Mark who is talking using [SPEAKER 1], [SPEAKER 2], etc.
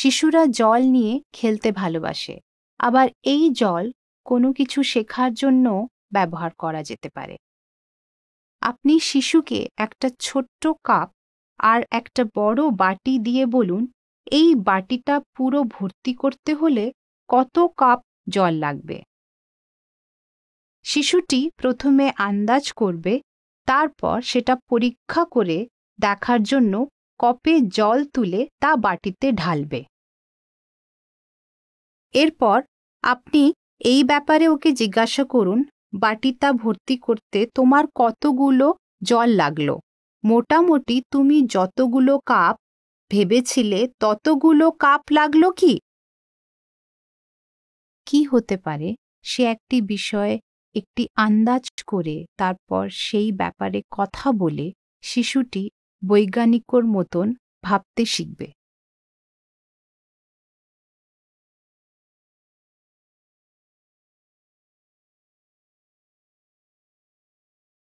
[SPEAKER 1] শিশুরা জল নিয়ে খেলতে ভালোবাসে আবার এই জল কোনো কিছু শেখার জন্য ব্যবহার করা যেতে পারে আপনি শিশুকে একটা ছোট্ট কাপ আর একটা বড় বাটি দিয়ে বলুন এই বাটিটা পুরো ভর্তি করতে হলে কত কাপ জল লাগবে শিশুটি প্রথমে আন্দাজ করবে তারপর সেটা পরীক্ষা করে দেখার জন্য কপে জল তুলে তা বাটিতে ঢালবে এরপর আপনি এই ব্যাপারে ওকে জিজ্ঞাসা করুন বাটিটা ভর্তি করতে তোমার কতগুলো জল লাগলো মোটামুটি তুমি যতগুলো কাপ ভেবেছিলে ততগুলো কাপ লাগলো কি কি হতে পারে সে একটি বিষয়ে একটি আন্দাজ করে তারপর সেই ব্যাপারে কথা বলে শিশুটি বৈজ্ঞানিকর মতন ভাবতে শিখবে